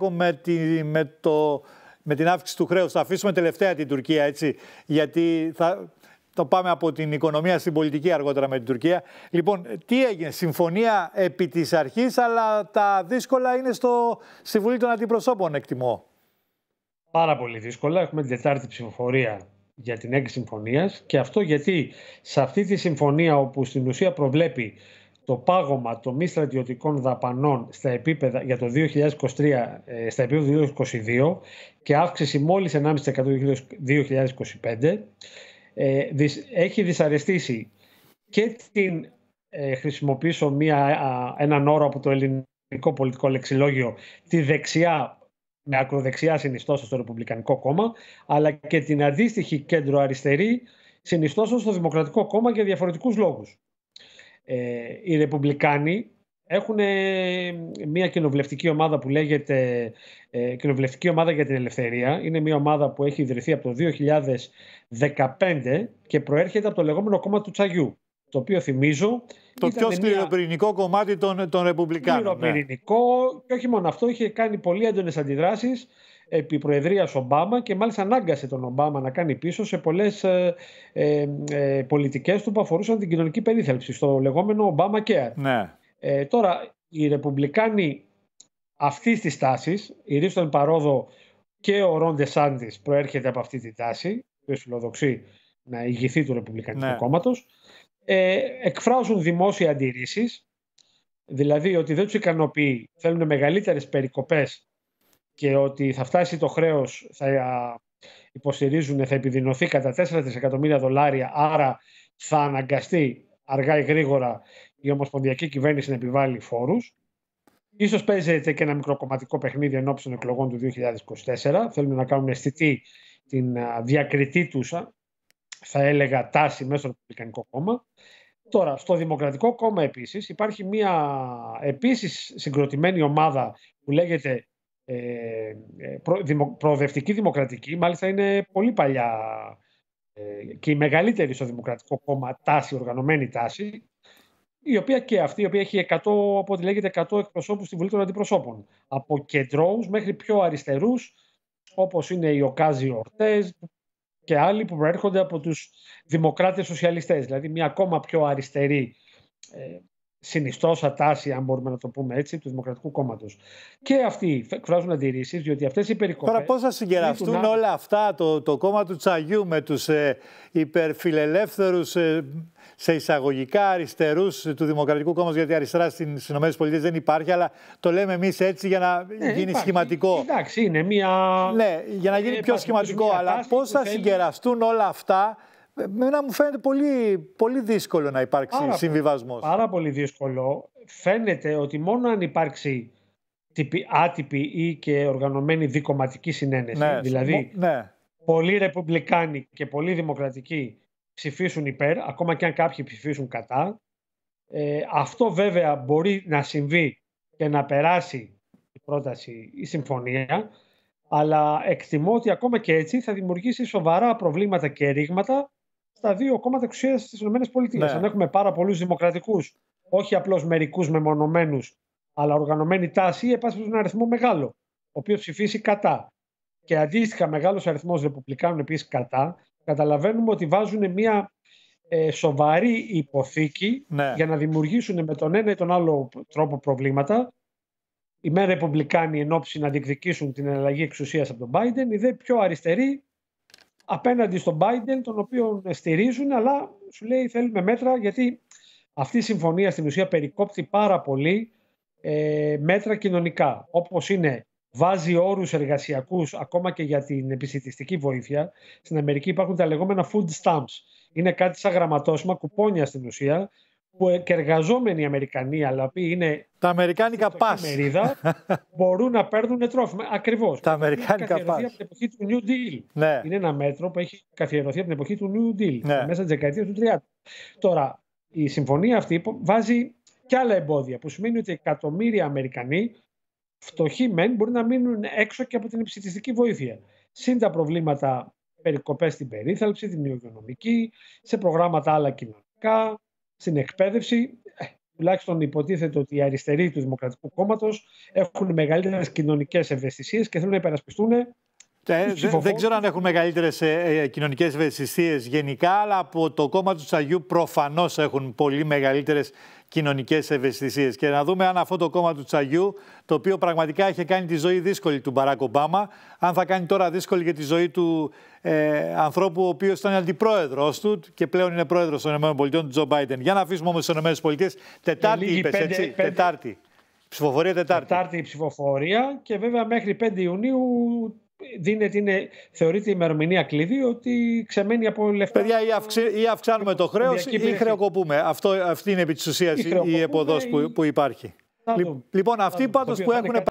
Με, την αύξηση του χρέους. Θα αφήσουμε τελευταία την Τουρκία, έτσι, γιατί θα, το πάμε από την οικονομία στην πολιτική αργότερα με την Τουρκία. Λοιπόν, τι έγινε, συμφωνία επί της αρχής, αλλά τα δύσκολα είναι στο, στη Βουλή των Αντιπροσώπων, εκτιμώ. Πάρα πολύ δύσκολα. Έχουμε την τετάρτη ψηφοφορία για την έγκριση συμφωνίας και αυτό γιατί σε αυτή τη συμφωνία όπου στην ουσία προβλέπει το πάγωμα των μη στρατιωτικών δαπανών στα επίπεδα, για το 2023 ε, στα επίπεδα του 2022 και αύξηση μόλις 1,5% το 2025 ε, έχει δυσαρεστήσει και την ε, χρησιμοποιήσω μια, έναν όρο από το ελληνικό πολιτικό λεξιλόγιο τη δεξιά με ακροδεξιά συνιστόσα στο Ρεπουμπλικανικό Κόμμα αλλά και την αντίστοιχη κέντρο αριστερή συνιστόσα στο Δημοκρατικό Κόμμα για διαφορετικούς λόγους ε, οι Ρεπουμπλικάνοι έχουν ε, μια κοινοβουλευτική ομάδα που λέγεται ε, Κοινοβουλευτική Ομάδα για την Ελευθερία. Είναι μια ομάδα που έχει ιδρυθεί από το 2015 και προέρχεται από το λεγόμενο κόμμα του Τσαγιού. Το οποίο θυμίζω. Το πιο σκληροπυρηνικό κομμάτι των, των Ρεπουμπλικάνων. Ναι. Σκληροπυρηνικό, και όχι μόνο αυτό, είχε κάνει πολύ έντονες αντιδράσεις επί προεδρίας Ομπάμα και μάλιστα ανάγκασε τον Ομπάμα να κάνει πίσω σε πολλές ε, ε, ε πολιτικές του που αφορούσαν την κοινωνική περίθαλψη, στο λεγόμενο ομπαμα Care. Ναι. Ε, τώρα, οι Ρεπουμπλικάνοι αυτής της τάσης, η Ρίστον παρόδο και ο Ρόντε Σάντι προέρχεται από αυτή τη τάση, ο φιλοδοξεί να ηγηθεί του Ρεπουμπλικανικού ναι. κόμματος, ε, εκφράζουν δημόσια αντιρρήσεις, δηλαδή ότι δεν τους ικανοποιεί, θέλουν μεγαλύτερες περικοπές και ότι θα φτάσει το χρέος, θα υποστηρίζουν, θα επιδεινωθεί κατά 4 δισεκατομμύρια δολάρια, άρα θα αναγκαστεί αργά ή γρήγορα η ομοσπονδιακή κυβέρνηση να επιβάλλει φόρους. Ίσως παίζεται και ένα μικροκομματικό παιχνίδι εν των εκλογών του 2024. Θέλουν να κάνουν αισθητή την διακριτή τους, θα έλεγα, τάση μέσα στο Ρεπουμπλικανικό Κόμμα. Τώρα, στο Δημοκρατικό Κόμμα επίσης υπάρχει μια επίσης συγκροτημένη ομάδα που λέγεται ε, ε προοδευτική δημοκρατική, μάλιστα είναι πολύ παλιά ε, και η μεγαλύτερη στο Δημοκρατικό Κόμμα τάση, οργανωμένη τάση, η οποία και αυτή, η οποία έχει 100, από ό,τι λέγεται, 100 εκπροσώπους στη Βουλή των Αντιπροσώπων. Από κεντρώους μέχρι πιο αριστερούς, όπως είναι οι οκάζοι Ορτές και άλλοι που προέρχονται από τους δημοκράτες σοσιαλιστές. Δηλαδή μια ακόμα πιο αριστερή ε, συνιστόσα τάση, αν μπορούμε να το πούμε έτσι, του Δημοκρατικού Κόμματος. Και αυτοί εκφράζουν αντιρρήσεις, διότι αυτές οι περικοπές. Τώρα, πώς θα συγκεραστούν να... όλα αυτά, το, το κόμμα του Τσαγιού με τους ε, υπερφιλελεύθερους, ε, σε εισαγωγικά αριστερούς του Δημοκρατικού Κόμματος, γιατί αριστερά στι ΗΠΑ δεν υπάρχει, αλλά το λέμε εμείς έτσι για να ναι, γίνει υπάρχει. σχηματικό. Εντάξει, είναι μία. Ναι, για να γίνει ε, πιο σχηματικό. Αλλά πώ θα συγκεραστούν όλα αυτά Μένα μου φαίνεται πολύ, πολύ δύσκολο να υπάρξει συμβιβασμός. Πάρα πολύ δύσκολο. Φαίνεται ότι μόνο αν υπάρξει τυπη, άτυπη ή και οργανωμένη δικοματική συνένεση, ναι, δηλαδή ναι. πολλοί ρεπουμπλικάνοι και πολλοί δημοκρατικοί ψηφίσουν υπέρ, ακόμα και αν κάποιοι ψηφίσουν κατά. Ε, αυτό βέβαια μπορεί να συμβεί και να περάσει η πρόταση, η συμφωνία, αλλά εκτιμώ ότι ακόμα και έτσι θα δημιουργήσει σοβαρά προβλήματα και ρήγματα στα δύο κόμματα εξουσία στι ΗΠΑ. Ναι. Αν έχουμε πάρα πολλούς δημοκρατικούς, όχι απλώς μερικούς μεμονωμένους, αλλά οργανωμένη τάση, σε ένα αριθμό μεγάλο, ο οποίος ψηφίσει κατά. Και αντίστοιχα μεγάλος αριθμός Ρεπουμπλικάνων επίσης κατά, καταλαβαίνουμε ότι βάζουν μια ε, σοβαρή υποθήκη ναι. για να δημιουργήσουν με τον ένα ή τον άλλο τρόπο προβλήματα. Οι μέρα Ρεπουμπλικάνοι εν να διεκδικήσουν την αλλαγή εξουσίας από τον Biden, οι δε πιο αριστεροί απέναντι στον Biden, τον οποίο στηρίζουν, αλλά σου λέει θέλουμε μέτρα γιατί αυτή η συμφωνία στην ουσία περικόπτει πάρα πολύ ε, μέτρα κοινωνικά, όπως είναι βάζει όρους εργασιακούς ακόμα και για την επιστημιστική βοήθεια. Στην Αμερική υπάρχουν τα λεγόμενα food stamps. Είναι κάτι σαν γραμματόσημα, κουπόνια στην ουσία, ε, και εργαζόμενοι Αμερικανοί, αλλά που είναι. Τα Αμερικάνικα πα. μπορούν να παίρνουν τρόφιμα. Ακριβώς. Τα Αμερικάνικα πας. από την εποχή του New Deal. Ναι. Είναι ένα μέτρο που έχει καθιερωθεί από την εποχή του New Deal, ναι. μέσα της δεκαετίας του 30. Τώρα, η συμφωνία αυτή βάζει και άλλα εμπόδια, που σημαίνει ότι εκατομμύρια Αμερικανοί, φτωχοί μεν, μπορεί να μείνουν έξω και από την ψηφιστική βοήθεια. Συν τα προβλήματα περικοπές στην περίθαλψη, την υγειονομική, σε προγράμματα άλλα κοινωνικά, στην εκπαίδευση, ε, τουλάχιστον υποτίθεται ότι οι αριστεροί του Δημοκρατικού Κόμματος έχουν μεγαλύτερες κοινωνικές ευαισθησίες και θέλουν να υπερασπιστούν ε, δεν ξέρω αν έχουν μεγαλύτερες ε, κοινωνικές ευαισθησίες γενικά, αλλά από το κόμμα του Τσαγιού προφανώς έχουν πολύ μεγαλύτερες κοινωνικές ευαισθησίες. Και να δούμε αν αυτό το κόμμα του Τσαγιού, το οποίο πραγματικά είχε κάνει τη ζωή δύσκολη του Μπαράκ Ομπάμα, αν θα κάνει τώρα δύσκολη και τη ζωή του ε, ανθρώπου, ο οποίος ήταν αντιπρόεδρος του και πλέον είναι πρόεδρος των ΗΠΑ, του Τζο Μπάιντεν. Για να αφήσουμε όμως τις ΗΠΑ. Τετάρτη, είπε έτσι. Τετάρτη. Ψηφοφορία Τετάρτη. Τετάρτη η ψηφοφορία και βέβαια μέχρι 5 Ιουνίου δίνεται, είναι, θεωρείται η ημερομηνία κλειδί ότι ξεμένει από λεφτά. Παιδιά, ή, αυξάνουμε το χρέος ή χρεοκοπούμε. Αυτό, αυτή είναι επί της ουσίας η, η που, που υπάρχει. Λοιπόν, αυτοί πάντω που έχουν